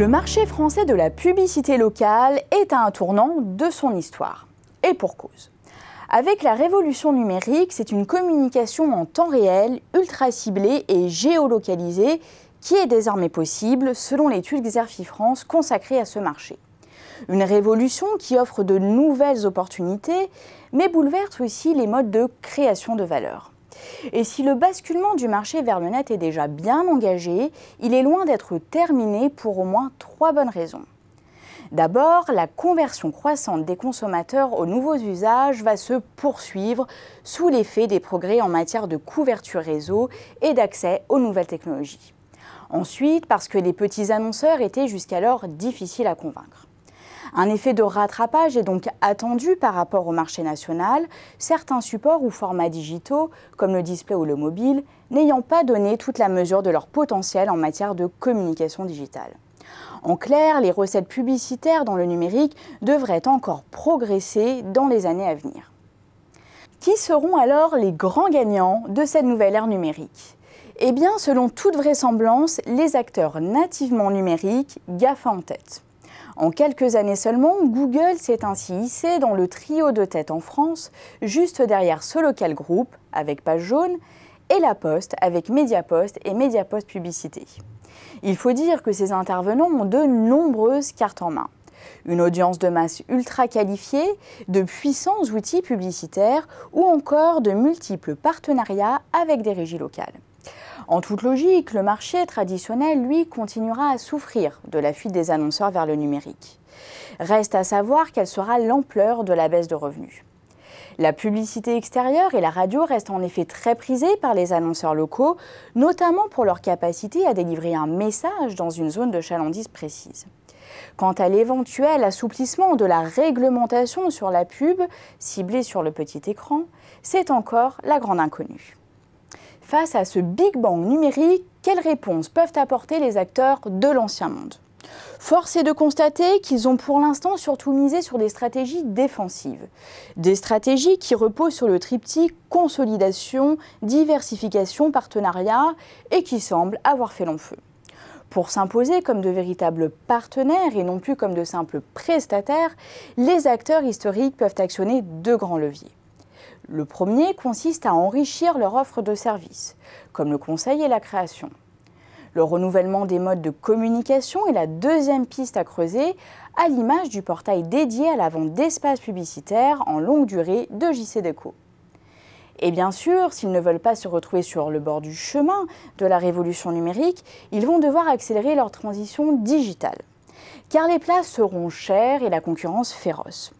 Le marché français de la publicité locale est à un tournant de son histoire. Et pour cause. Avec la révolution numérique, c'est une communication en temps réel, ultra ciblée et géolocalisée qui est désormais possible selon l'étude Xerfi France consacrée à ce marché. Une révolution qui offre de nouvelles opportunités, mais bouleverse aussi les modes de création de valeur. Et si le basculement du marché vers le net est déjà bien engagé, il est loin d'être terminé pour au moins trois bonnes raisons. D'abord, la conversion croissante des consommateurs aux nouveaux usages va se poursuivre sous l'effet des progrès en matière de couverture réseau et d'accès aux nouvelles technologies. Ensuite, parce que les petits annonceurs étaient jusqu'alors difficiles à convaincre. Un effet de rattrapage est donc attendu par rapport au marché national, certains supports ou formats digitaux, comme le display ou le mobile, n'ayant pas donné toute la mesure de leur potentiel en matière de communication digitale. En clair, les recettes publicitaires dans le numérique devraient encore progresser dans les années à venir. Qui seront alors les grands gagnants de cette nouvelle ère numérique Eh bien, selon toute vraisemblance, les acteurs nativement numériques, GAFA en tête. En quelques années seulement, Google s'est ainsi hissé dans le trio de tête en France, juste derrière ce local groupe, avec Page Jaune, et La Poste, avec Mediapost et Mediapost Publicité. Il faut dire que ces intervenants ont de nombreuses cartes en main. Une audience de masse ultra qualifiée, de puissants outils publicitaires ou encore de multiples partenariats avec des régies locales. En toute logique, le marché traditionnel, lui, continuera à souffrir de la fuite des annonceurs vers le numérique. Reste à savoir quelle sera l'ampleur de la baisse de revenus. La publicité extérieure et la radio restent en effet très prisées par les annonceurs locaux, notamment pour leur capacité à délivrer un message dans une zone de chalandise précise. Quant à l'éventuel assouplissement de la réglementation sur la pub ciblée sur le petit écran, c'est encore la grande inconnue. Face à ce Big Bang numérique, quelles réponses peuvent apporter les acteurs de l'ancien monde Force est de constater qu'ils ont pour l'instant surtout misé sur des stratégies défensives. Des stratégies qui reposent sur le triptyque consolidation, diversification, partenariat et qui semblent avoir fait long feu. Pour s'imposer comme de véritables partenaires et non plus comme de simples prestataires, les acteurs historiques peuvent actionner deux grands leviers. Le premier consiste à enrichir leur offre de services, comme le conseil et la création. Le renouvellement des modes de communication est la deuxième piste à creuser, à l'image du portail dédié à la vente d'espaces publicitaires en longue durée de JC Et bien sûr, s'ils ne veulent pas se retrouver sur le bord du chemin de la révolution numérique, ils vont devoir accélérer leur transition digitale. Car les places seront chères et la concurrence féroce.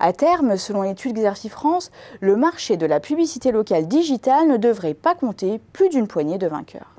À terme, selon l'étude Exercice France, le marché de la publicité locale digitale ne devrait pas compter plus d'une poignée de vainqueurs.